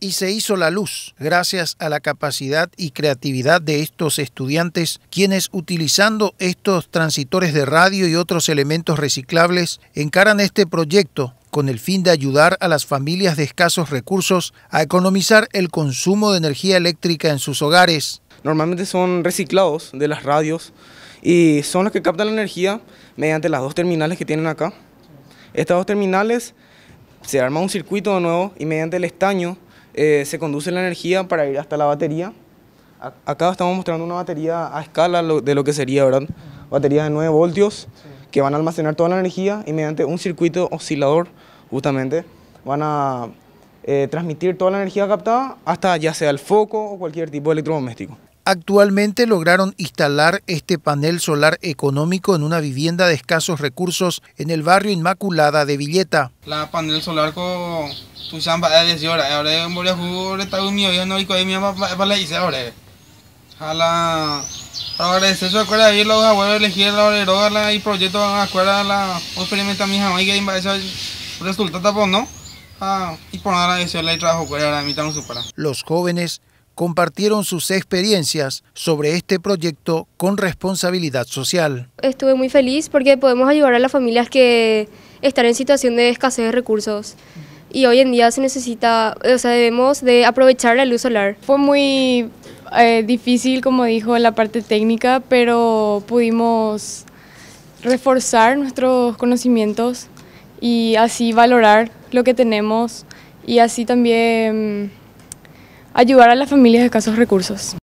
y se hizo la luz gracias a la capacidad y creatividad de estos estudiantes, quienes utilizando estos transitores de radio y otros elementos reciclables encaran este proyecto con el fin de ayudar a las familias de escasos recursos a economizar el consumo de energía eléctrica en sus hogares. Normalmente son reciclados de las radios y son los que captan la energía mediante las dos terminales que tienen acá. Estas dos terminales se arma un circuito de nuevo y mediante el estaño eh, se conduce la energía para ir hasta la batería. acá estamos mostrando una batería a escala de lo que sería, ¿verdad? Baterías de 9 voltios que van a almacenar toda la energía y mediante un circuito oscilador justamente van a eh, transmitir toda la energía captada hasta ya sea el foco o cualquier tipo de electrodoméstico. Actualmente lograron instalar este panel solar económico en una vivienda de escasos recursos en el barrio Inmaculada de Villeta. La panel solar con tu chamba es 10 horas. Ahora en Boreajú está mío, yo no digo mi para la hice ahora. A la. Para agradecer su acuerdo de los abuelos elegir la oreroga y proyecto de la a la experimenta mi jamaica y eso resulta tapón, ¿no? Ah, y por agradecerle el trabajo que ahora Los jóvenes compartieron sus experiencias sobre este proyecto con responsabilidad social. Estuve muy feliz porque podemos ayudar a las familias que están en situación de escasez de recursos y hoy en día se necesita, o sea, debemos de aprovechar la luz solar. Fue muy eh, difícil, como dijo, la parte técnica, pero pudimos reforzar nuestros conocimientos y así valorar lo que tenemos y así también ayudar a las familias de escasos recursos.